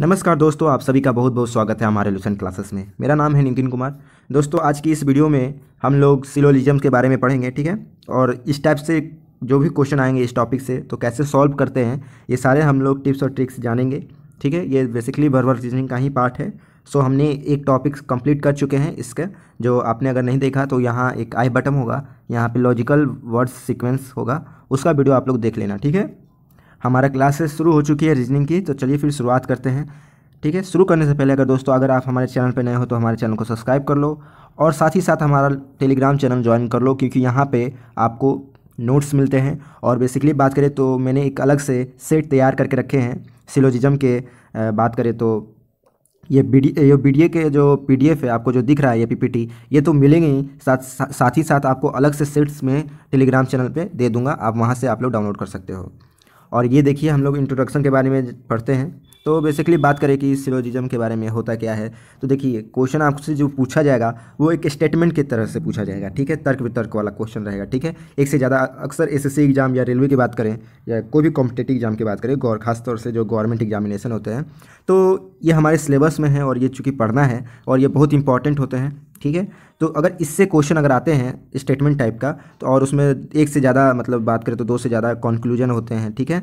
नमस्कार दोस्तों आप सभी का बहुत बहुत स्वागत है हमारे लूसन क्लासेस में मेरा नाम है नितिन कुमार दोस्तों आज की इस वीडियो में हम लोग सिलोलिज्म के बारे में पढ़ेंगे ठीक है और इस टाइप से जो भी क्वेश्चन आएंगे इस टॉपिक से तो कैसे सॉल्व करते हैं ये सारे हम लोग टिप्स और ट्रिक्स जानेंगे ठीक है ये बेसिकली वर्वर रीजनिंग का ही पार्ट है सो हमने एक टॉपिक कंप्लीट कर चुके हैं इसका जो आपने अगर नहीं देखा तो यहाँ एक आई बटन होगा यहाँ पर लॉजिकल वर्ड्स सिक्वेंस होगा उसका वीडियो आप लोग देख लेना ठीक है हमारा क्लासेस शुरू हो चुकी है रीजनिंग की तो चलिए फिर शुरुआत करते हैं ठीक है शुरू करने से पहले अगर दोस्तों अगर आप हमारे चैनल पर नए हो तो हमारे चैनल को सब्सक्राइब कर लो और साथ ही साथ हमारा टेलीग्राम चैनल ज्वाइन कर लो क्योंकि यहाँ पर आपको नोट्स मिलते हैं और बेसिकली बात करें तो मैंने एक अलग से सेट तैयार करके रखे हैं सिलोजिज़म के बात करें तो ये बी ये बी के जो पी है आपको जो दिख रहा है ये पीपीटी ये तो मिलेंगे ही साथ साथ ही साथ आपको अलग से सेट्स में टेलीग्राम चैनल पे दे दूंगा आप वहाँ से आप लोग डाउनलोड कर सकते हो और ये देखिए हम लोग इंट्रोडक्शन के बारे में पढ़ते हैं तो बेसिकली बात करें कि सिलोजिज्म के बारे में होता क्या है तो देखिए क्वेश्चन आपसे जो पूछा जाएगा वो एक स्टेटमेंट की तरह से पूछा जाएगा ठीक है तर्क वितर्क वाला क्वेश्चन रहेगा ठीक है एक से ज़्यादा अक्सर एसएससी एग्जाम या रेलवे की बात करें या कोई भी कॉम्पिटेटिव एग्जाम की बात करें गौर खासतौर से जो गवर्नमेंट एग्जामिनेशन होते हैं तो ये हमारे सिलेबस में है और ये चूँकि पढ़ना है और ये बहुत इंपॉर्टेंट होते हैं ठीक है तो अगर इससे क्वेश्चन अगर आते हैं स्टेटमेंट टाइप का तो और उसमें एक से ज़्यादा मतलब बात करें तो दो से ज़्यादा कंक्लूजन होते हैं ठीक है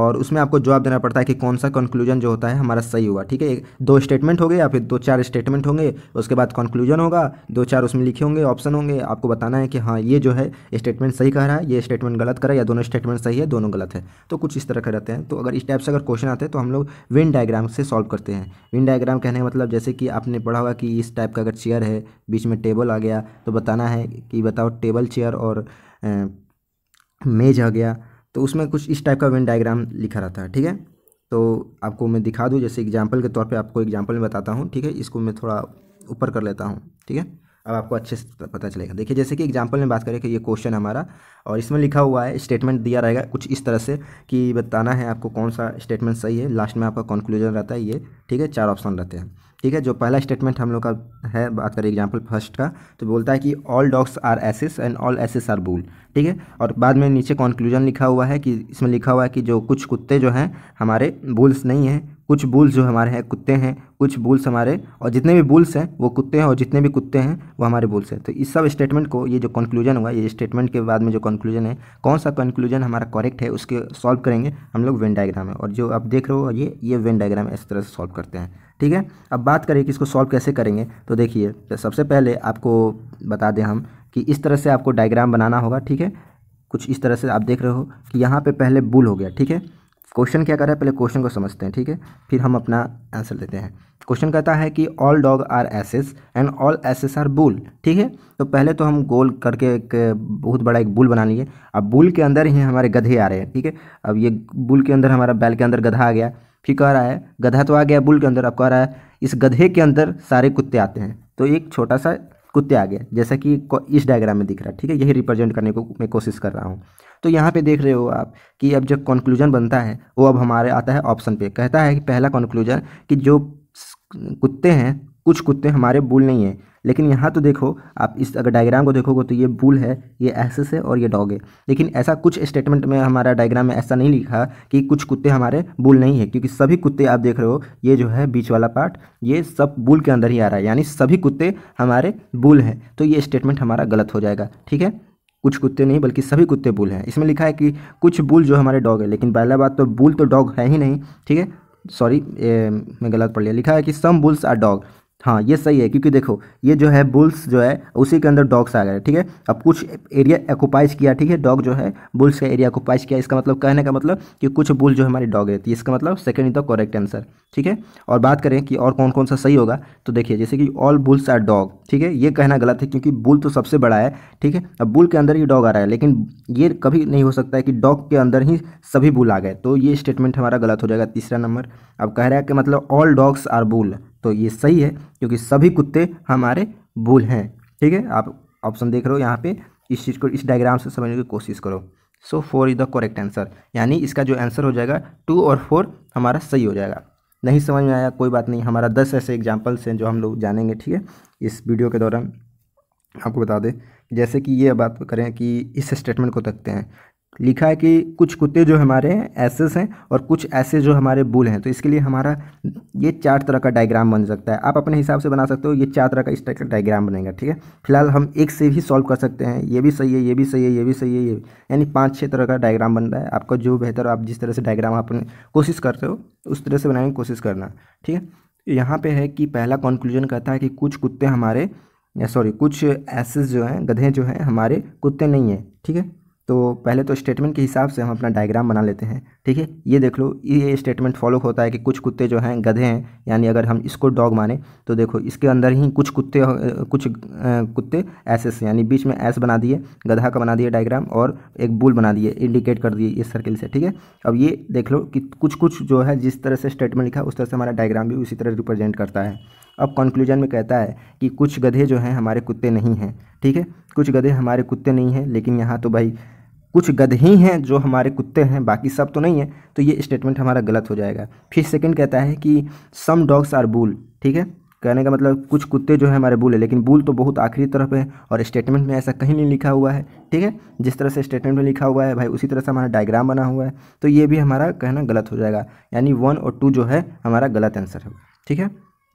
और उसमें आपको जवाब देना पड़ता है कि कौन सा कंक्लूजन जो होता है हमारा सही हुआ ठीक है दो स्टेटमेंट हो गए या फिर दो चार स्टेटमेंट होंगे उसके बाद कंक्लूजन होगा दो चार उसमें लिखे होंगे ऑप्शन होंगे आपको बताना है कि हाँ ये जो है स्टेटमेंट सही कह रहा है ये स्टेटमेंट गलत करा या दोनों स्टेटमेंट सही है दोनों गलत है तो कुछ इस तरह के रहते हैं तो अगर इस टाइप से अगर क्वेश्चन आते हैं तो हम लोग विन डायग्राम से सॉल्व करते हैं विन डायग्राम कहने का मतलब जैसे कि आपने पढ़ा होगा कि इस टाइप का अगर चेयर है बीच में टेबल टेबल आ गया तो बताना है कि बताओ टेबल चेयर और मेज आ गया तो उसमें कुछ इस टाइप का वेन डायग्राम लिखा रहता है ठीक है तो आपको मैं दिखा दूँ जैसे एग्जाम्पल के तौर पर आपको एग्जाम्पल में बताता हूँ ठीक है इसको मैं थोड़ा ऊपर कर लेता हूँ ठीक है अब आपको अच्छे से पता चलेगा देखिए जैसे कि एग्जाम्पल में बात करें कि ये क्वेश्चन हमारा और इसमें लिखा हुआ है स्टेटमेंट दिया रहेगा कुछ इस तरह से कि बताना है आपको कौन सा स्टेटमेंट सही है लास्ट में आपका कंक्लूजन रहता है ये ठीक है चार ऑप्शन रहते हैं ठीक है जो पहला स्टेटमेंट हम लोग का है बात करें एग्जाम्पल फर्स्ट का तो बोलता है कि all dogs are asses and all asses are bull ठीक है और बाद में नीचे कॉन्क्लूजन लिखा हुआ है कि इसमें लिखा हुआ है कि जो कुछ कुत्ते जो हैं हमारे बुल्स नहीं हैं कुछ बुल्स जो हमारे हैं कुत्ते हैं कुछ बुल्स हमारे और जितने भी बुल्स हैं वो कुत्ते हैं और जितने भी कुत्ते हैं वो हमारे बुल्स हैं तो इस सब स्टेटमेंट को ये जो कंक्लूजन हुआ ये स्टेटमेंट के बाद में जो कंक्लूजन है कौन सा कंक्लूजन हमारा करेक्ट है उसके सॉल्व करेंगे हम लोग वेन डायग्राम है और जो आप देख रहे हो ये ये वेन डायग्राम इस तरह से सॉल्व करते हैं ठीक है अब बात करें कि इसको सॉल्व कैसे करेंगे तो देखिए तो सबसे पहले आपको बता दें हम कि इस तरह से आपको डायग्राम बनाना होगा ठीक है कुछ इस तरह से आप देख रहे हो कि यहाँ पे पहले बुल हो गया ठीक है क्वेश्चन क्या कर रहा है पहले क्वेश्चन को समझते हैं ठीक है फिर हम अपना आंसर देते हैं क्वेश्चन कहता है कि all dog are asses and all asses are bull ठीक है तो पहले तो हम गोल करके एक बहुत बड़ा एक बुल बना लिए अब बुल के अंदर ही हमारे गधे आ रहे हैं ठीक है अब ये बुल के अंदर हमारा बैल के अंदर गधा आ गया फिर कह रहा है गधा तो आ गया बुल के अंदर अब कह रहा है इस गधे के अंदर सारे कुत्ते आते हैं तो एक छोटा सा कुत्ते आ गया जैसा कि इस डायग्राम में दिख रहा है ठीक है यही रिप्रेजेंट करने को मैं कोशिश कर रहा हूँ तो यहाँ पे देख रहे हो आप कि अब जब कंक्लूजन बनता है वो अब हमारे आता है ऑप्शन पे कहता है कि पहला कंक्लूजन कि जो कुत्ते हैं कुछ कुत्ते हमारे बुल नहीं हैं लेकिन यहाँ तो देखो आप इस अगर डायग्राम को देखोगे तो ये बुल है ये एस है और ये डॉग है लेकिन ऐसा कुछ स्टेटमेंट में हमारा डायग्राम में ऐसा नहीं लिखा कि कुछ कुत्ते हमारे बुल नहीं है क्योंकि सभी कुत्ते आप देख रहे हो ये जो है बीच वाला पार्ट ये सब बुल के अंदर ही आ रहा है यानी सभी कुत्ते हमारे बुल हैं तो ये स्टेटमेंट हमारा गलत हो जाएगा ठीक है कुछ कुत्ते नहीं बल्कि सभी कुत्ते बुल हैं इसमें लिखा है कि कुछ बुल जो हमारे डॉग है लेकिन पहला बात तो बुल तो डॉग है ही नहीं ठीक है सॉरी मैं गलत पढ़ लिया लिखा है कि सम बुल्स आर डॉग हाँ ये सही है क्योंकि देखो ये जो है बुल्स जो है उसी के अंदर डॉग्स आ गए ठीक है अब कुछ एरिया एकोपाइज किया ठीक है डॉग जो है बुल्स का एरिया एकोपाइज किया इसका मतलब कहने का मतलब कि कुछ बुल जो हमारी डॉग रहती है इसका मतलब second is the correct answer ठीक है और बात करें कि और कौन कौन सा सही होगा तो देखिए जैसे कि ऑल बुल्स आर डॉग ठीक है ये कहना गलत है क्योंकि बुल तो सबसे बड़ा है ठीक है अब बुल के अंदर ही डॉग आ रहा है लेकिन ये कभी नहीं हो सकता है कि डॉग के अंदर ही सभी बुल आ गए तो ये स्टेटमेंट हमारा गलत हो जाएगा तीसरा नंबर अब कह रहा है कि मतलब ऑल डॉग्स आर बुल तो ये सही है क्योंकि सभी कुत्ते हमारे भूल हैं ठीक है आप ऑप्शन देख रहे हो यहाँ पे इस चीज़ को इस डायग्राम से समझने की कोशिश करो so four is the correct answer यानी इसका जो आंसर हो जाएगा टू और फोर हमारा सही हो जाएगा नहीं समझ में आया कोई बात नहीं हमारा दस ऐसे एग्जाम्पल्स हैं जो हम लोग जानेंगे ठीक है इस वीडियो के दौरान आपको बता दें जैसे कि ये बात करें कि इस स्टेटमेंट को तकते हैं लिखा है कि कुछ कुत्ते जो हमारे हैं एसेस हैं और कुछ ऐसे जो हमारे बुल हैं तो इसके लिए हमारा ये चार तरह का डायग्राम बन सकता है आप अपने हिसाब से बना सकते हो ये चार तरह का इस टाइप का डायग्राम बनेगा ठीक है फिलहाल हम एक से भी सॉल्व कर सकते हैं ये भी सही है ये भी सही है ये भी सही है ये यानी पाँच छः तरह का डायग्राम बन रहा है आपका जो बेहतर आप जिस तरह से डायग्राम आप कोशिश करते हो उस तरह से बनाने की कोशिश करना ठीक है यहाँ पर है कि पहला कंक्लूजन कहता है कि कुछ कुत्ते हमारे सॉरी कुछ एसेस जो हैं गधे जो हैं हमारे कुत्ते नहीं हैं ठीक है तो पहले तो स्टेटमेंट के हिसाब से हम अपना डायग्राम बना लेते हैं ठीक है ये देख लो ये स्टेटमेंट फॉलो होता है कि कुछ कुत्ते जो हैं गधे हैं यानी अगर हम इसको डॉग माने तो देखो इसके अंदर ही कुछ कुत्ते कुछ कुत्ते एस यानी बीच में एस बना दिए गधा का बना दिए डायग्राम और एक बुल बना दिए इंडिकेट कर दिए इस सर्किल से ठीक है अब ये देख लो कि कुछ कुछ जो है जिस तरह से स्टेटमेंट लिखा उस तरह से हमारा डायग्राम भी उसी तरह रिप्रेजेंट करता है अब कंक्लूजन में कहता है कि कुछ गधे जो हैं हमारे कुत्ते नहीं हैं ठीक है कुछ गधे हमारे कुत्ते नहीं हैं लेकिन यहाँ तो भाई कुछ गधे हैं जो हमारे कुत्ते हैं बाकी सब तो नहीं है तो ये स्टेटमेंट हमारा गलत हो जाएगा फिर सेकंड कहता है कि सम डॉग्स आर बुल ठीक है कहने का मतलब कुछ कुत्ते जो है हमारे बुल है लेकिन बुल तो बहुत आखिरी तरफ है और स्टेटमेंट में ऐसा कहीं नहीं लिखा हुआ है ठीक है जिस तरह से स्टेटमेंट में लिखा हुआ है भाई उसी तरह से हमारा डायग्राम बना हुआ है तो ये भी हमारा कहना गलत हो जाएगा यानी वन और टू जो है हमारा गलत आंसर होगा ठीक है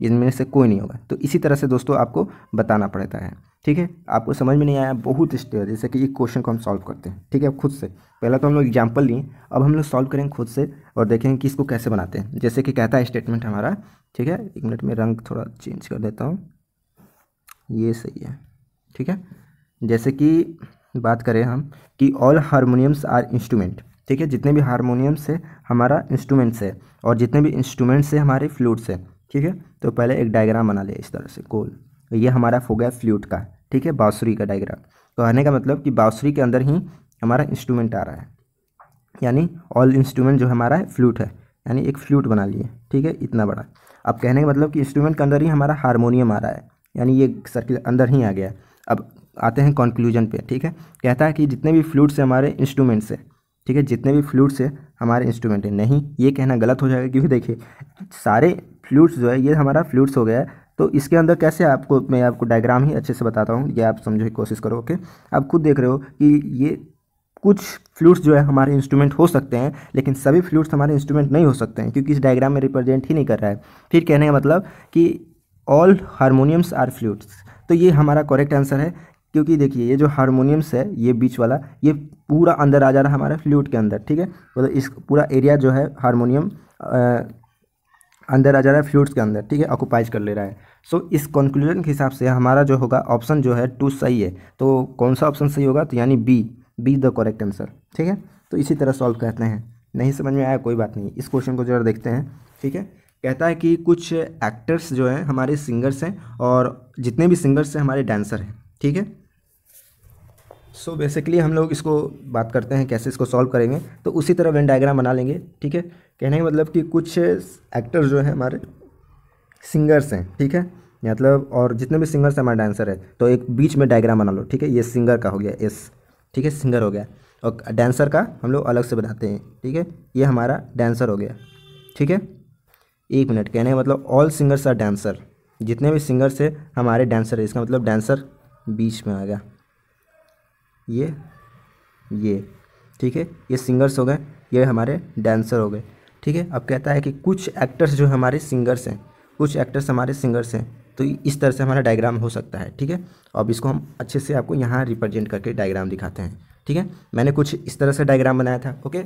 इनमें से कोई नहीं होगा तो इसी तरह से दोस्तों आपको बताना पड़ता है ठीक है आपको समझ में नहीं आया बहुत स्टेयर जैसे कि एक क्वेश्चन को हम सॉल्व करते हैं ठीक है खुद से पहला तो हम लोग एग्जाम्पल लिए अब हम लोग सॉल्व करेंगे खुद से और देखेंगे कि इसको कैसे बनाते हैं जैसे कि कहता है स्टेटमेंट हमारा ठीक है एक मिनट में रंग थोड़ा चेंज कर देता हूँ ये सही है ठीक है जैसे कि बात करें हम कि ऑल हारमोनियम्स आर इंस्ट्रूमेंट ठीक है जितने भी हारमोनियम्स है हमारा इंस्ट्रूमेंट्स है और जितने भी इंस्ट्रूमेंट्स है हमारे फ्लूट्स है ठीक है तो पहले एक डायग्राम बना लिया इस तरह से गोल तो ये हमारा हो गया फ्लूट का ठीक है बाँसुरी का डायग्राम कहने का मतलब कि बाँसुरी के अंदर ही हमारा इंस्ट्रूमेंट आ रहा है यानी ऑल इंस्ट्रूमेंट जो हमारा है फ्लूट है यानी एक फ्लूट बना लिए ठीक है इतना बड़ा अब कहने का मतलब कि इंस्ट्रूमेंट के अंदर ही हमारा हारमोनियम आ रहा है यानी ये सर्किल अंदर ही आ गया अब आते हैं कॉन्क्लूजन पे ठीक है कहता है कि जितने भी फ्लूट्स हैं हमारे इंस्ट्रूमेंट से ठीक है जितने भी फ्लूट्स से हमारे इंस्ट्रूमेंट है नहीं ये कहना गलत हो जाएगा क्योंकि देखिए सारे फ्लूट्स जो है ये हमारा फ्लूट्स हो गया है तो इसके अंदर कैसे आपको मैं आपको डायग्राम ही अच्छे से बताता हूँ ये आप समझो की कोशिश करो ओके आप खुद देख रहे हो कि ये कुछ फ्लूट्स जो है हमारे इंस्ट्रूमेंट हो सकते हैं लेकिन सभी फ्लूट्स हमारे इंस्ट्रूमेंट नहीं हो सकते हैं क्योंकि इस डायग्राम में रिप्रेजेंट ही नहीं कर रहा है फिर कहने का मतलब कि ऑल हारमोनियम्स आर फ्लूट्स तो ये हमारा करेक्ट आंसर है क्योंकि देखिए ये जो हारमोनियम्स है ये बीच वाला ये पूरा अंदर आ जा रहा है हमारे फ्लूट के अंदर ठीक है मतलब तो इस पूरा एरिया जो है हारमोनियम अंदर आ जा रहा है फ्लूड्स के अंदर ठीक है ऑक्यूपाइज कर ले रहा है सो so, इस कंक्लूजन के हिसाब से हमारा जो होगा ऑप्शन जो है टू सही है तो कौन सा ऑप्शन सही होगा तो यानी B B the correct answer ठीक है तो इसी तरह सॉल्व करते हैं नहीं समझ में आया कोई बात नहीं इस क्वेश्चन को जरा देखते हैं ठीक है कहता है कि कुछ एक्टर्स जो हैं हमारे सिंगर्स हैं और जितने भी सिंगर्स हैं हमारे डांसर हैं ठीक है सो so बेसिकली हम लोग इसको बात करते हैं कैसे इसको सॉल्व करेंगे तो उसी तरह वेन डायग्राम बना लेंगे ठीक है कहने का मतलब कि कुछ एक्टर्स जो हैं हमारे सिंगर्स हैं ठीक है मतलब और जितने भी सिंगर्स हैं हमारे डांसर है तो एक बीच में डायग्राम बना लो ठीक है ये सिंगर का हो गया एस ठीक है सिंगर हो गया और डांसर का हम लोग अलग से बनाते हैं ठीक है ये हमारा डांसर हो गया ठीक है एक मिनट कहने का मतलब ऑल सिंगर्स आर डांसर जितने भी सिंगर्स है हमारे डांसर है इसका मतलब डांसर बीच में आ गया ये ये ठीक है ये सिंगर्स हो गए ये हमारे डांसर हो गए ठीक है अब कहता है कि कुछ एक्टर्स जो हमारे सिंगर्स हैं कुछ एक्टर्स हमारे सिंगर्स हैं तो इस तरह से हमारा डायग्राम हो सकता है ठीक है अब इसको हम अच्छे से आपको यहाँ रिप्रेजेंट करके डायग्राम दिखाते हैं ठीक है मैंने कुछ इस तरह से डायग्राम बनाया था ओके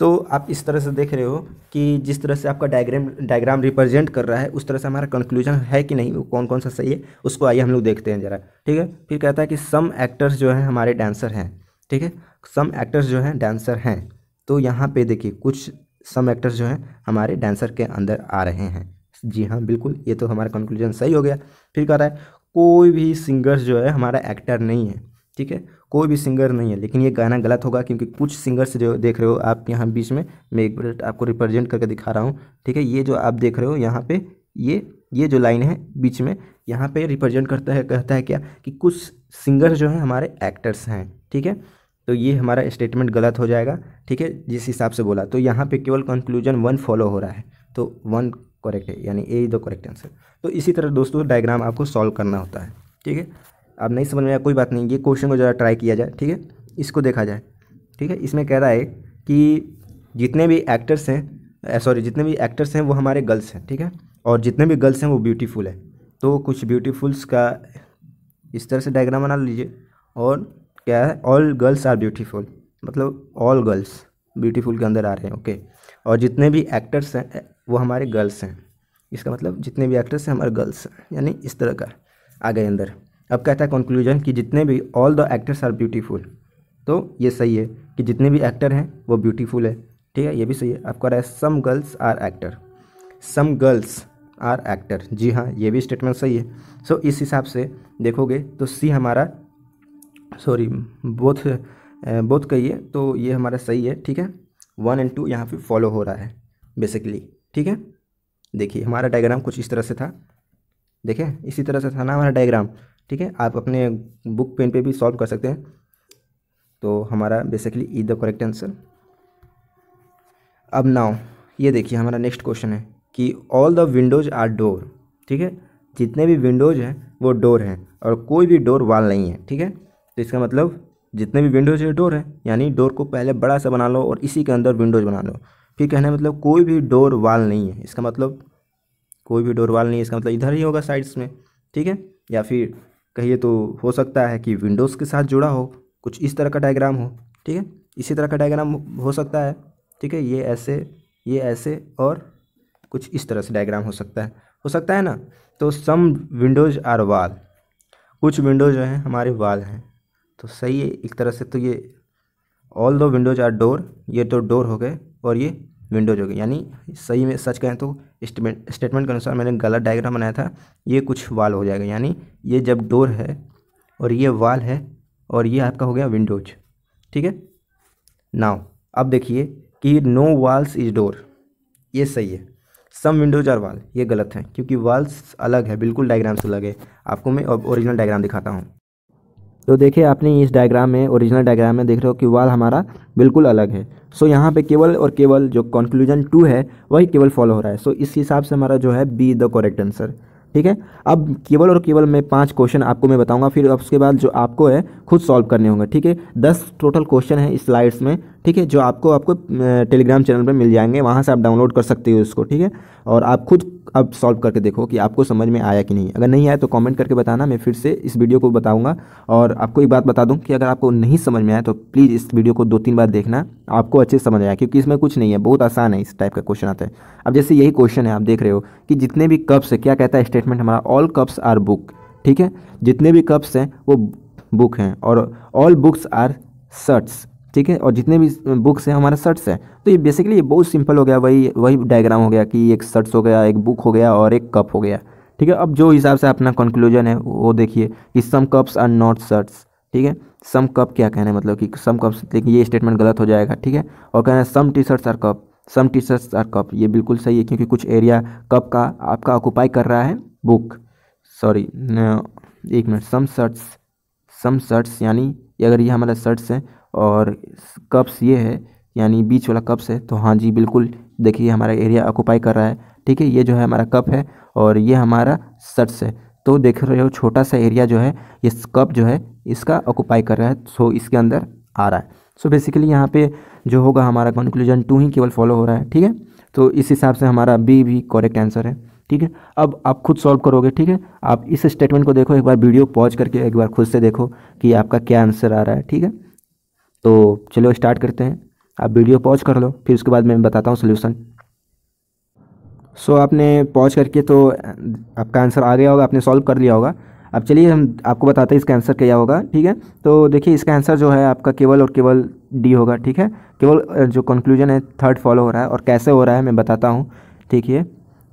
तो आप इस तरह से देख रहे हो कि जिस तरह से आपका डायग्राम डायग्राम रिप्रेजेंट कर रहा है उस तरह से हमारा कंक्लूजन है कि नहीं कौन कौन सा सही है उसको आइए हम लोग देखते हैं ज़रा ठीक है फिर कहता है कि सम एक्टर्स जो हैं हमारे डांसर हैं ठीक है सम एक्टर्स जो हैं डांसर हैं तो यहाँ पे देखिए कुछ सम एक्टर्स जो हैं हमारे डांसर के अंदर आ रहे हैं जी हाँ बिल्कुल ये तो हमारा कंक्लूजन सही हो गया फिर कह रहा है कोई भी सिंगर्स जो है हमारा एक्टर नहीं है ठीक है कोई भी सिंगर नहीं है लेकिन ये गाना गलत होगा क्योंकि कुछ सिंगर्स जो देख रहे हो आप यहाँ बीच में मैं एक मिनट आपको रिप्रेजेंट करके दिखा रहा हूँ ठीक है ये जो आप देख रहे हो यहाँ पे ये ये जो लाइन है बीच में यहाँ पे रिप्रेजेंट करता है कहता है क्या कि कुछ सिंगर जो हैं हमारे एक्टर्स हैं ठीक है तो ये हमारा स्टेटमेंट गलत हो जाएगा ठीक है जिस हिसाब से बोला तो यहाँ पर केवल कंक्लूजन वन फॉलो हो रहा है तो वन करेक्ट है यानी A is the correct answer तो इसी तरह दोस्तों डायग्राम आपको सॉल्व करना होता है ठीक है अब नहीं समझ में आया कोई बात नहीं ये क्वेश्चन को ज़रा ट्राई किया जाए ठीक है इसको देखा जाए ठीक है इसमें कह रहा है कि जितने भी एक्टर्स हैं सॉरी जितने भी एक्टर्स हैं वो हमारे गर्ल्स हैं ठीक है और जितने भी गर्ल्स हैं वो ब्यूटीफुल है तो कुछ ब्यूटीफुल्स का इस तरह से डायग्राम बना लीजिए और क्या है ऑल गर्ल्स आर ब्यूटीफुल मतलब ऑल गर्ल्स ब्यूटीफुल के अंदर आ रहे हैं ओके और जितने भी एक्टर्स हैं वो हमारे गर्ल्स हैं इसका मतलब जितने भी एक्टर्स हैं हमारे गर्ल्स हैं यानी इस तरह का आ गए अंदर अब कहता है कंक्लूजन कि जितने भी all the actors are beautiful तो ये सही है कि जितने भी एक्टर हैं वो ब्यूटीफुल है ठीक है ये भी सही है आपका रहा है some girls are actor some girls are actor जी हाँ ये भी स्टेटमेंट सही है सो इस हिसाब से देखोगे तो सी हमारा सॉरी बोथ बोथ कहिए तो ये हमारा सही है ठीक है वन एंड टू यहाँ पे फॉलो हो रहा है बेसिकली ठीक है देखिए हमारा डायग्राम कुछ इस तरह से था देखें इसी तरह से था ना हमारा डायग्राम ठीक है आप अपने बुक पेन पे भी सॉल्व कर सकते हैं तो हमारा basically is the correct answer अब नाउ ये देखिए हमारा नेक्स्ट क्वेश्चन है कि all the windows are door ठीक है जितने भी विंडोज़ हैं वो डोर हैं और कोई भी डोर वाल नहीं है ठीक है तो इसका मतलब जितने भी विंडोज़ है डोर है यानी डोर को पहले बड़ा सा बना लो और इसी के अंदर विंडोज़ बना लो फिर कहने मतलब कोई भी डोर वाल नहीं है इसका मतलब कोई भी डोर वाल नहीं है इसका मतलब इधर ही होगा साइड्स में ठीक है या फिर कहिए तो हो सकता है कि विंडोज़ के साथ जुड़ा हो कुछ इस तरह का डायग्राम हो ठीक है इसी तरह का डायग्राम हो सकता है ठीक है ये ऐसे ये ऐसे और कुछ इस तरह से डायग्राम हो सकता है हो सकता है ना तो सम विंडोज़ आर वाल कुछ विंडोज हैं हमारे वाल हैं तो सही है एक तरह से तो ये ऑल दो विंडोज आर डोर ये तो डोर हो गए और ये विंडोज हो गई यानी सही में सच कहें तो स्टेटमेंट के अनुसार मैंने गलत डायग्राम बनाया था ये कुछ वाल हो जाएगा यानी ये जब डोर है और ये वाल है और ये आपका हो गया विंडोज ठीक है नाव अब देखिए कि नो वाल्स इज डोर ये सही है सम विंडोज और वाल ये गलत है क्योंकि वाल्स अलग है बिल्कुल डायग्राम से अलग है आपको मैं ओरिजिनल डायग्राम दिखाता हूँ तो देखिए आपने इस डायग्राम में ओरिजिनल डायग्राम में देख रहे हो कि वाल हमारा बिल्कुल अलग है सो so, यहाँ पे केवल और केवल जो कंक्लूजन टू है वही केवल फॉलो हो रहा है सो so, इस हिसाब से हमारा जो है बी द करेक्ट आंसर ठीक है अब केवल और केवल मैं पांच क्वेश्चन आपको मैं बताऊंगा फिर उसके बाद जो आपको है खुद सॉल्व करने होंगे ठीक है दस टोटल क्वेश्चन है इस स्लाइड्स में ठीक है जो आपको आपको टेलीग्राम चैनल पर मिल जाएंगे वहाँ से आप डाउनलोड कर सकते हो उसको ठीक है और आप खुद अब सॉल्व करके देखो कि आपको समझ में आया कि नहीं अगर नहीं आया तो कमेंट करके बताना मैं फिर से इस वीडियो को बताऊंगा और आपको एक बात बता दूं कि अगर आपको नहीं समझ में आया तो प्लीज़ इस वीडियो को दो तीन बार देखना आपको अच्छे से समझ आया क्योंकि इसमें कुछ नहीं है बहुत आसान है इस टाइप का क्वेश्चन आता है अब जैसे यही क्वेश्चन है आप देख रहे हो कि जितने भी कप्स है क्या कहता है स्टेटमेंट हमारा ऑल कप्स आर बुक ठीक है जितने भी कप्स हैं वो बुक हैं और ऑल बुक्स आर शर्ट्स ठीक है और जितने भी बुक्स हैं हमारे शर्ट्स है तो ये बेसिकली ये बहुत सिंपल हो गया वही वही डायग्राम हो गया कि एक शर्ट्स हो गया एक बुक हो गया और एक कप हो गया ठीक है अब जो हिसाब से अपना कंक्लूजन है वो देखिए कि some cups are not shirts ठीक है सम कप क्या कहना है मतलब कि सम कप्स लेकिन ये स्टेटमेंट गलत हो जाएगा ठीक है और कहना है some T shirts are cup some T shirts are cup ये बिल्कुल सही है क्योंकि कुछ एरिया कप का आपका ऑक्यूपाई कर रहा है बुक सॉरी एक minute some shirts some shirts यानी अगर ये हमारे शर्ट्स हैं और कप्स ये है यानी बीच वाला कप्स है तो हाँ जी बिल्कुल देखिए हमारा एरिया ऑक्यूपाई कर रहा है ठीक है ये जो है हमारा कप है और ये हमारा शर्ट्स है तो देख रहे हो छोटा सा एरिया जो है ये कप जो है इसका ऑक्यूपाई कर रहा है सो इसके अंदर आ रहा है सो बेसिकली यहाँ पे जो होगा हमारा कंक्लूजन टू ही केवल फॉलो हो रहा है ठीक है तो इस हिसाब से हमारा बी भी करेक्ट आंसर है ठीक है अब आप खुद सॉल्व करोगे ठीक है आप इस स्टेटमेंट को देखो एक बार वीडियो पॉज करके एक बार खुद से देखो कि आपका क्या आंसर आ रहा है ठीक है तो चलो स्टार्ट करते हैं आप वीडियो पॉज कर लो फिर उसके बाद मैं बताता हूँ सोल्यूसन सो so, आपने पॉज करके तो आपका आंसर आ गया होगा आपने सॉल्व कर लिया होगा अब चलिए हम आपको बताते हैं इसका आंसर क्या होगा ठीक है तो देखिए इसका आंसर जो है आपका केवल और केवल डी होगा ठीक है केवल जो कंक्लूजन है थर्ड फॉलो हो रहा है और कैसे हो रहा है मैं बताता हूँ ठीक है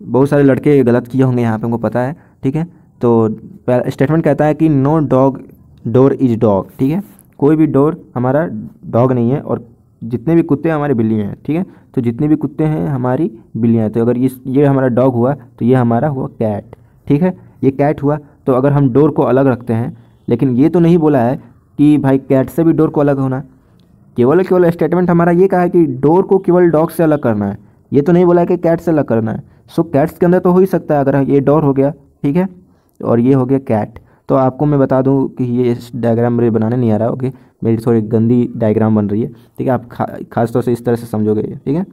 बहुत सारे लड़के गलत किए होंगे यहाँ पे उनको पता है ठीक है तो स्टेटमेंट कहता है कि no dog door is dog ठीक है कोई भी डोर हमारा डॉग नहीं है और जितने भी कुत्ते हमारे बिल्लियाँ हैं ठीक है तो जितने भी कुत्ते हैं हमारी बिल्लियाँ हैं तो अगर ये ये हमारा डॉग हुआ तो ये हमारा हुआ कैट ठीक है ये कैट हुआ तो अगर हम डोर को अलग रखते हैं लेकिन ये तो नहीं बोला है कि भाई कैट से भी डोर को अलग होना केवल केवल स्टेटमेंट हमारा ये कहा है कि डोर को केवल डॉग से अलग करना है ये तो नहीं बोला है कि कैट से अलग करना है सो कैट्स के अंदर तो हो ही सकता है अगर ये डोर हो गया ठीक है और ये हो गया कैट तो आपको मैं बता दूं कि ये डायग्राम मेरे बनाने नहीं आ रहा ओके मेरी थोड़ी गंदी डायग्राम बन रही है ठीक है आप खा खास तौर से इस तरह से समझोगे ठीक है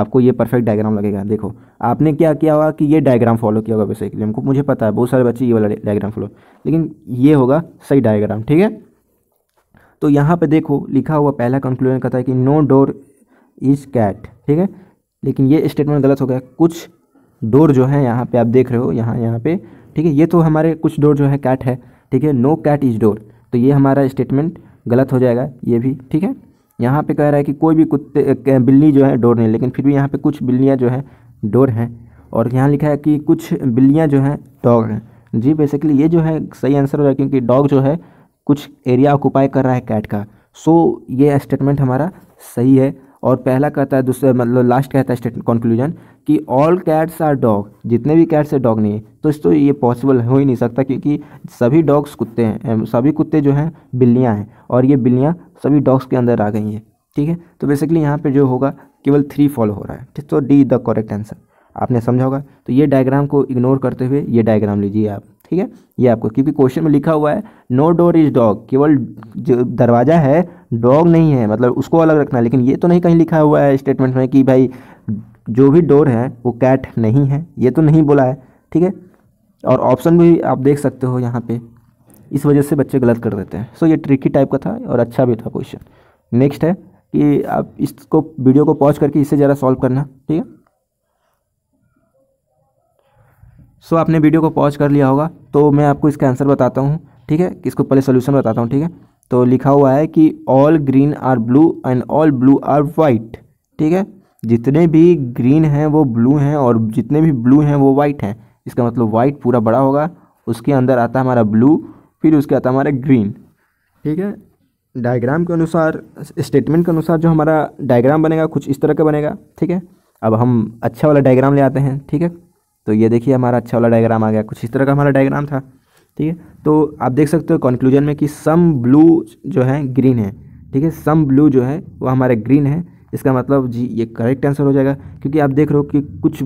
आपको ये परफेक्ट डायग्राम लगेगा देखो आपने क्या किया होगा कि ये डायग्राम फॉलो किया होगा बेसिकली हमको मुझे पता है बहुत सारे बच्चे ये वाला डायग्राम फॉलो लेकिन ये होगा सही डायग्राम ठीक है तो यहाँ पे देखो लिखा हुआ पहला कंक्लूजन कहता है कि नो डोर इज कैट ठीक है लेकिन ये स्टेटमेंट गलत हो गया कुछ डोर जो है यहाँ पे आप देख रहे हो यहाँ यहाँ पे ठीक है ये तो हमारे कुछ डोर जो है कैट है ठीक है नो कैट इज डोर तो ये हमारा स्टेटमेंट गलत हो जाएगा ये भी ठीक है यहाँ पे कह रहा है कि कोई भी कुत्ते बिल्ली जो है डोर नहीं लेकिन फिर भी यहाँ पे कुछ बिल्लियाँ जो है डोर हैं और यहाँ लिखा है कि कुछ बिल्लियाँ जो हैं डॉग हैं जी बेसिकली ये जो है सही आंसर हो रहा है क्योंकि डॉग जो है कुछ एरिया ऑक्यूपाई कर रहा है कैट का सो ये स्टेटमेंट हमारा सही है और पहला कहता है दूसरा मतलब लास्ट कहता है स्टेट कंक्लूजन कि ऑल कैट्स आर डॉग जितने भी कैट्स है डॉग नहीं है तो इस तो ये पॉसिबल हो ही नहीं सकता क्योंकि सभी डॉग्स कुत्ते हैं सभी कुत्ते जो हैं बिल्लियाँ हैं और ये बिल्लियाँ सभी डॉग्स के अंदर आ गई हैं ठीक है तो बेसिकली यहाँ पर जो होगा केवल थ्री फॉलो हो रहा है ठीक तो डी द करेक्ट आंसर आपने समझा होगा तो ये डायग्राम को इग्नोर करते हुए ये डायग्राम लीजिए आप ठीक है ये आपको क्योंकि क्वेश्चन में लिखा हुआ है नो डोर इज डॉग केवल जो दरवाज़ा है डॉग नहीं है मतलब उसको अलग रखना है लेकिन ये तो नहीं कहीं लिखा हुआ है स्टेटमेंट में कि भाई जो भी डोर है वो कैट नहीं है ये तो नहीं बोला है ठीक है और ऑप्शन भी आप देख सकते हो यहाँ पे इस वजह से बच्चे गलत कर देते हैं सो ये ट्रिकी टाइप का था और अच्छा भी था क्वेश्चन नेक्स्ट है कि आप इसको वीडियो को पॉज करके इसे ज़रा सॉल्व करना ठीक है सो आपने वीडियो को पॉज कर लिया होगा तो मैं आपको इसका आंसर बताता हूँ ठीक है इसको पहले सोल्यूशन बताता हूँ ठीक है तो लिखा हुआ है कि all green are blue and all blue are white ठीक है जितने भी ग्रीन हैं वो ब्लू हैं और जितने भी ब्लू हैं वो वाइट हैं इसका मतलब वाइट पूरा बड़ा होगा उसके अंदर आता है हमारा ब्लू फिर उसके आता हमारा ग्रीन ठीक है डायग्राम के अनुसार स्टेटमेंट के अनुसार जो हमारा डायग्राम बनेगा कुछ इस तरह का बनेगा ठीक है अब हम अच्छा वाला डायग्राम ले आते हैं ठीक है तो ये देखिए हमारा अच्छा वाला डायग्राम आ गया कुछ इस तरह का हमारा डायग्राम था ठीक है तो आप देख सकते हो कंक्लूजन में कि सम ब्लू जो है ग्रीन है ठीक है सम ब्लू जो है वो हमारा ग्रीन है इसका मतलब जी ये करेक्ट आंसर हो जाएगा क्योंकि आप देख रहे हो कि कुछ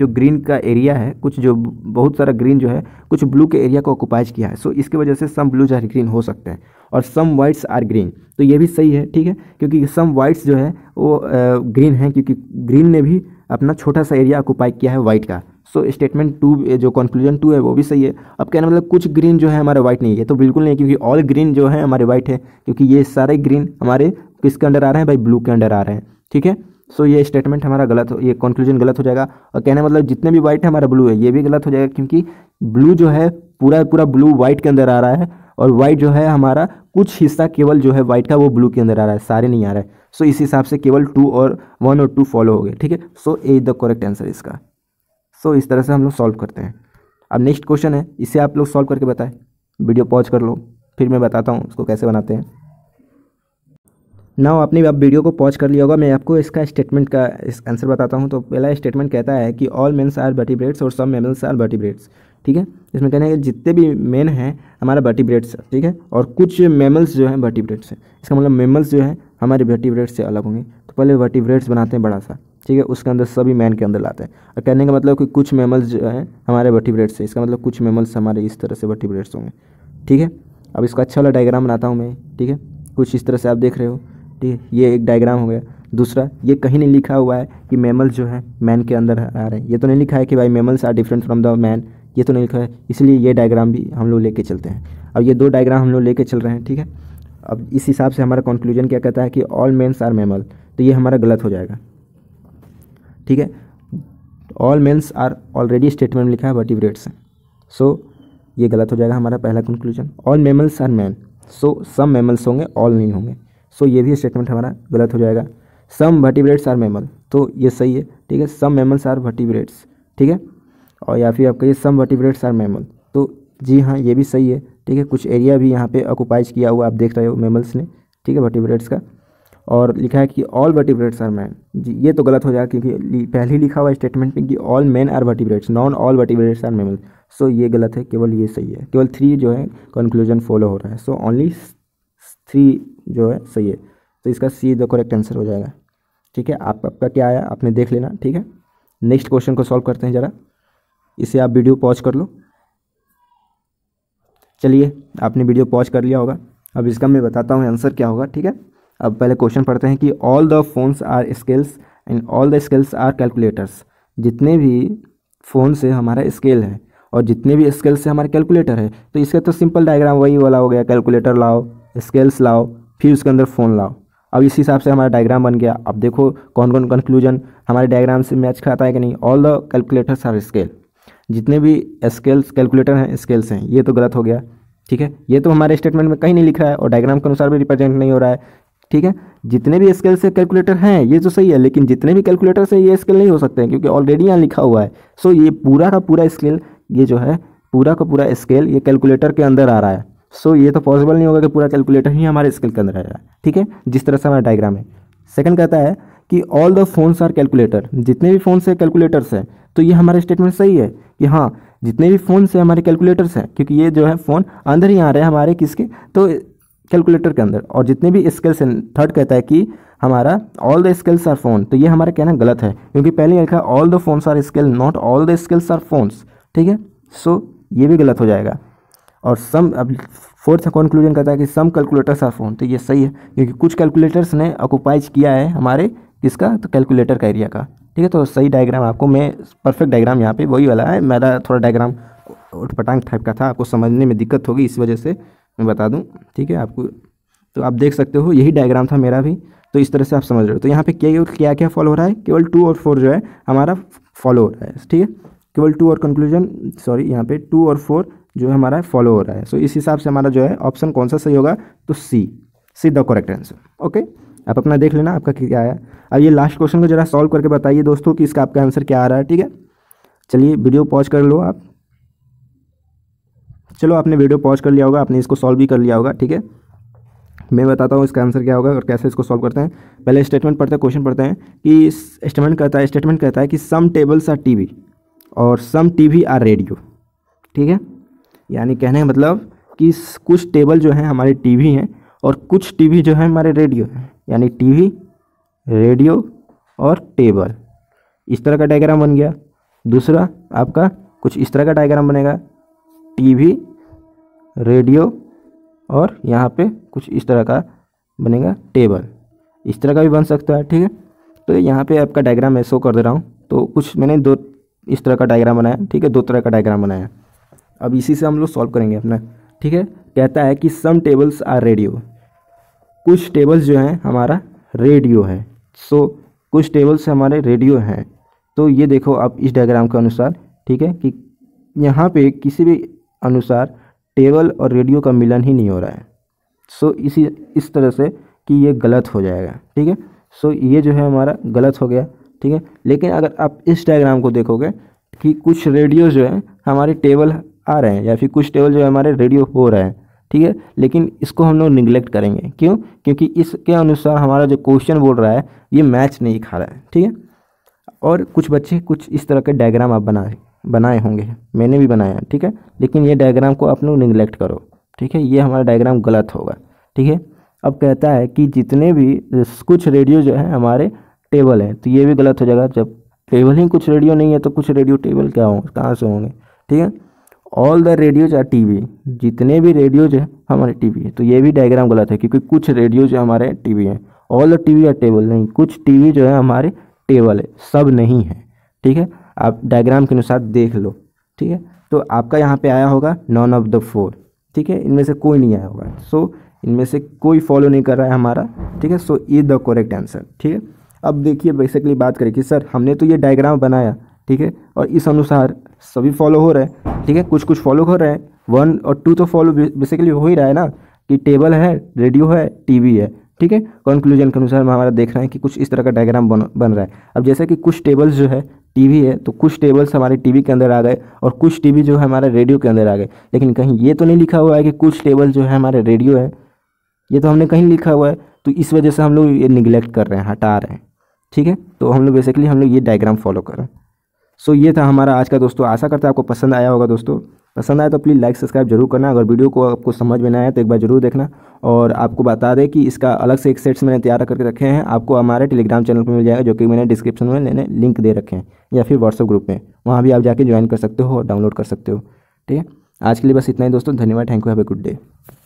जो ग्रीन का एरिया है कुछ जो बहुत सारा ग्रीन जो है कुछ ब्लू के एरिया को ऑक्युपाइज किया है सो so, इसकी वजह से सम ब्लूज आर ग्रीन हो सकते हैं और सम वाइट्स आर ग्रीन तो ये भी सही है ठीक है क्योंकि सम वाइट्स जो है वो ग्रीन है क्योंकि ग्रीन ने भी अपना छोटा सा एरिया ऑक्युपाई किया है वाइट का सो स्टेटमेंट टू जो कंक्लूजन टू है वो भी सही है अब कहना मतलब कुछ ग्रीन जो है हमारा वाइट नहीं है तो बिल्कुल नहीं क्योंकि ऑल ग्रीन जो है हमारे वाइट है क्योंकि ये सारे ग्रीन हमारे किसके अंडर आ रहे हैं भाई ब्लू के अंडर आ रहे हैं ठीक है सो ये स्टेटमेंट हमारा गलत हो ये कंक्लूजन गलत हो जाएगा और कहने मतलब जितने भी व्हाइट है हमारा ब्लू है ये भी गलत हो जाएगा क्योंकि ब्लू जो है पूरा पूरा ब्लू व्हाइट के अंदर आ रहा है और व्हाइट जो है हमारा कुछ हिस्सा केवल जो है व्हाइट का वो ब्लू के अंदर आ रहा है सारे नहीं आ रहा है सो इस हिसाब से केवल टू और वन और टू फॉलो हो गए ठीक है so A is the correct answer इसका सो इस तरह से हम लोग सॉल्व करते हैं अब नेक्स्ट क्वेश्चन है इसे आप लोग सॉल्व करके बताएं वीडियो पॉज कर लो फिर मैं बताता हूँ उसको कैसे बनाते हैं ना आपने आप वीडियो को पॉज कर लिया होगा मैं आपको इसका स्टेटमेंट का इस आंसर बताता हूँ तो पहला स्टेटमेंट कहता है कि ऑल मेन्स आर बर्टिब्रेट्स और सब मेमल्स आर बर्टिब्रेट्स ठीक है इसमें कहना है कि जितने भी मेन हैं हमारा बर्टिब्रेट्स ठीक है और कुछ मेमल्स जो हैं ब्रेड्स हैं इसका मतलब मेमल्स जो है हमारे वर्टिब्रेट्स से अलग होंगे तो पहले वर्टिब्रेट्स बनाते हैं बड़ा सा ठीक है उसके अंदर सभी मैन के अंदर लाते हैं और कहने का मतलब कि कुछ मेमल्स जो हैं हमारे ब्रेड्स हैं इसका मतलब कुछ मेमल्स हमारे इस तरह से वर्टिब्रेट्स होंगे ठीक है अब इसका अच्छा वाला डायग्राम बनाता हूँ मैं ठीक है कुछ इस तरह से आप देख रहे हो ठीक है ये एक डायग्राम हो गया दूसरा ये कहीं नहीं लिखा हुआ है कि मेमल्स जो है मैन के अंदर आ रहे हैं ये तो नहीं लिखा है कि भाई mammals are different from the man ये तो नहीं लिखा है इसलिए ये डायग्राम भी हम लोग लेके चलते हैं अब ये दो डायग्राम हम लोग लेके चल रहे हैं ठीक है अब इस हिसाब से हमारा कंक्लूजन क्या कहता है कि ऑल मेन्स आर मेमल तो ये हमारा गलत हो जाएगा ठीक है all mens are already statement लिखा है बट वर्टिब्रेट्स सो ये गलत हो जाएगा हमारा पहला conclusion all mammals are man so some mammals होंगे ऑल नहीं होंगे सो ये भी स्टेटमेंट हमारा गलत हो जाएगा सम वर्टिब्रेट्स आर मेमल तो ये सही है ठीक है सम मेमल्स आर वर्टिब्रेट्स ठीक है और या फिर आपका ये सम वर्टिब्रेट्स आर मेमल तो जी हाँ ये भी सही है ठीक है कुछ एरिया भी यहाँ पे ऑक्यूपाइज किया हुआ आप देख रहे हो मेमल्स ने ठीक है वर्टिब्रेट्स का और लिखा है कि ऑल वर्टिब्रेट्स आर मैन जी ये तो गलत हो जाएगा क्योंकि पहले ही लिखा हुआ स्टेटमेंट में कि all man are vertebrates non all vertebrates are mammals so ये गलत है केवल ये सही है केवल थ्री जो है कंक्लूजन फॉलो हो रहा है सो ओनली थ्री जो है सही है तो इसका सी द करेक्ट आंसर हो जाएगा ठीक है आप आपका क्या आया आपने देख लेना ठीक है नेक्स्ट क्वेश्चन को सॉल्व करते हैं ज़रा इसे आप वीडियो पॉज कर लो चलिए आपने वीडियो पॉज कर लिया होगा अब इसका मैं बताता हूँ आंसर क्या होगा ठीक है अब पहले क्वेश्चन पढ़ते हैं कि all the phones are scales and all the scales are calculators जितने भी फ़ोन से हमारा स्केल है और जितने भी स्केल से हमारे कैलकुलेटर है तो इसका तो सिंपल डायग्राम वही वाला हो गया कैलकुलेटर लाओ स्केल्स लाओ फिर उसके अंदर फ़ोन लाओ अब इस हिसाब से हमारा डायग्राम बन गया अब देखो कौन कौन कंक्लूजन हमारे डायग्राम से मैच खाता है कि नहीं all the calculators are scale जितने भी स्केल्स कैलकुलेटर हैं स्केल्स हैं ये तो गलत हो गया ठीक है ये तो हमारे स्टेटमेंट में कहीं नहीं लिख रहा है और डायग्राम के अनुसार भी रिप्रेजेंट नहीं हो रहा है ठीक है जितने भी स्केल से कैलकुलेटर हैं ये तो सही है लेकिन जितने भी कैलकुलेटर से ये स्केल नहीं हो सकते हैं क्योंकि ऑलरेडी यहाँ लिखा हुआ है सो ये पूरा का पूरा स्केल ये जो है पूरा का पूरा स्केल ये कैलकुलेटर के अंदर आ रहा है सो so, ये तो पॉसिबल नहीं होगा कि पूरा कैलकुलेटर ही हमारे स्किल के अंदर आएगा ठीक है जिस तरह से हमारा डायग्राम है सेकंड कहता है कि all the phones are calculator जितने भी फ़ोन से कैलकुलेटर्स हैं तो ये हमारे स्टेटमेंट सही है कि हाँ जितने भी फ़ोन से हमारे कैलकुलेटर्स हैं क्योंकि ये जो है फ़ोन अंदर ही आ रहे हैं हमारे किसके तो कैलकुलेटर के अंदर और जितने भी स्किल्स हैं थर्ड कहता है कि हमारा all the skills are phone तो ये हमारा कहना गलत है क्योंकि पहले लिखा all the phones are skill not all the skills are phones ठीक है सो ये भी गलत हो जाएगा और सम अब फोर्थ कंक्लूजन कहता है कि सम कैलकुलेटर्स आर फोन तो ये सही है क्योंकि कुछ कैलकुलेटर्स ने ऑक्यूपाइज किया है हमारे किसका तो कैलकुलेटर का एरिया का ठीक है तो सही डायग्राम आपको मैं परफेक्ट डायग्राम यहाँ पे वही वाला है मेरा थोड़ा डायग्राम उठपटांग टाइप का था आपको समझने में दिक्कत होगी इस वजह से मैं बता दूँ ठीक है आपको तो आप देख सकते हो यही डायग्राम था मेरा भी तो इस तरह से आप समझ रहे हो तो यहाँ पे क्या क्या क्या फॉलो हो रहा है केवल टू और फोर जो है हमारा फॉलो हो रहा है ठीक है केवल टू और कंक्लूजन सॉरी यहाँ पे टू और फोर जो है हमारा फॉलो हो रहा है सो so, इस हिसाब से हमारा जो है ऑप्शन कौन सा सही होगा तो C C the correct answer okay आप अपना देख लेना आपका क्या आया अब ये लास्ट क्वेश्चन को जरा सॉल्व करके बताइए दोस्तों कि इसका आपका आंसर क्या आ रहा है ठीक है चलिए वीडियो पॉज कर लो आप चलो आपने वीडियो पॉज कर लिया होगा आपने इसको सॉल्व भी कर लिया होगा ठीक है मैं बताता हूँ इसका आंसर क्या होगा और कैसे इसको सॉल्व करते हैं पहले स्टेटमेंट पढ़ते हैं क्वेश्चन पढ़ते हैं कि स्टेटमेंट कहता है स्टेटमेंट कहता है कि सम टेबल्स आर टीवी और सम टीवी आर रेडियो ठीक है यानी कहने का मतलब कि कुछ टेबल जो है हमारे टीवी हैं और कुछ टीवी जो है हमारे रेडियो हैं यानी टीवी रेडियो और टेबल इस तरह का डायग्राम बन गया दूसरा आपका कुछ इस तरह का डायग्राम बनेगा टीवी रेडियो और यहाँ पे कुछ इस तरह का बनेगा टेबल इस तरह का भी बन सकता है ठीक है तो यहाँ पे आपका डायग्राम मैं शो कर दे रहा हूँ तो कुछ मैंने दो इस तरह का डायग्राम बनाया ठीक है दो तरह का डायग्राम बनाया अब इसी से हम लोग सॉल्व करेंगे अपना ठीक है कहता है कि सम टेबल्स आर रेडियो कुछ टेबल्स जो हैं हमारा रेडियो है सो so, कुछ टेबल्स हमारे रेडियो हैं तो ये देखो आप इस डायग्राम के अनुसार ठीक है कि यहाँ पे किसी भी अनुसार टेबल और रेडियो का मिलन ही नहीं हो रहा है सो so, इसी इस तरह से कि ये गलत हो जाएगा ठीक है सो so, ये जो है हमारा गलत हो गया ठीक है लेकिन अगर आप इस डायग्राम को देखोगे कि कुछ रेडियो जो है हमारे टेबल आ रहे हैं या फिर कुछ टेबल जो है हमारे रेडियो हो रहे हैं ठीक है लेकिन इसको हम लोग निगलेक्ट करेंगे क्यों क्योंकि इसके अनुसार हमारा जो क्वेश्चन बोल रहा है ये मैच नहीं खा रहा है ठीक है और कुछ बच्चे कुछ इस तरह के डायग्राम आप बनाए बनाए होंगे मैंने भी बनाया ठीक है लेकिन ये डायग्राम को आप लोग निगलेक्ट करो ठीक है ये हमारा डायग्राम गलत होगा ठीक है अब कहता है कि जितने भी कुछ रेडियो जो है हमारे टेबल हैं तो ये भी गलत हो जाएगा जब टेबल ही कुछ रेडियो नहीं है तो कुछ रेडियो टेबल क्या होंगे कहाँ से होंगे ठीक है all the radios are T जितने भी रेडियोज हैं हमारे टी है तो ये भी डायग्राम गलत है क्योंकि कुछ रेडियोज हमारे टी हैं all the TV are table नहीं कुछ टी जो है हमारे टेबल है सब नहीं है ठीक है आप डायग्राम के अनुसार देख लो ठीक है तो आपका यहाँ पे आया होगा नॉन ऑफ द फोर ठीक है इनमें से कोई नहीं आया होगा सो so, इनमें से कोई फॉलो नहीं कर रहा है हमारा ठीक है so is the correct answer ठीक है अब देखिए बेसिकली बात करें कि सर हमने तो ये डायग्राम बनाया ठीक है और इस अनुसार सभी फॉलो हो रहे हैं ठीक है कुछ कुछ फॉलो हो रहे हैं वन और टू तो फॉलो बेसिकली हो ही रहा है ना कि टेबल है रेडियो है टीवी है ठीक है कंक्लूजन के अनुसार हमारा देख रहे हैं कि कुछ इस तरह का डायग्राम बन बन रहा है अब जैसे कि कुछ टेबल्स जो है टीवी है तो कुछ टेबल्स हमारे टीवी के अंदर आ गए और कुछ टीवी जो है हमारे रेडियो के अंदर आ गए लेकिन कहीं ये तो नहीं लिखा हुआ है कि कुछ टेबल जो है हमारे रेडियो है ये तो हमने कहीं लिखा हुआ है तो इस वजह से हम लोग ये निगलेक्ट कर रहे हैं हटा रहे हैं ठीक है तो हम लोग बेसिकली हम लोग ये डायग्राम फॉलो कर रहे हैं सो ये था हमारा आज का दोस्तों आशा करते हैं आपको पसंद आया होगा दोस्तों पसंद आया तो प्लीज़ लाइक सब्सक्राइब जरूर करना अगर वीडियो को आपको समझ में ना आया तो एक बार जरूर देखना और आपको बता दें कि इसका अलग से एक सेट्स मैंने तैयार करके रखे हैं आपको हमारे टेलीग्राम चैनल पर मिल जाएगा जो कि मैंने डिस्क्रिप्शन में लेने लिंक दे रखे हैं या फिर व्हाट्सअप ग्रुप में वहाँ भी आप जाके ज्वाइन कर सकते हो और डाउनलोड कर सकते हो ठीक है आज के लिए बस इतना ही दोस्तों धन्यवाद thank you have a good day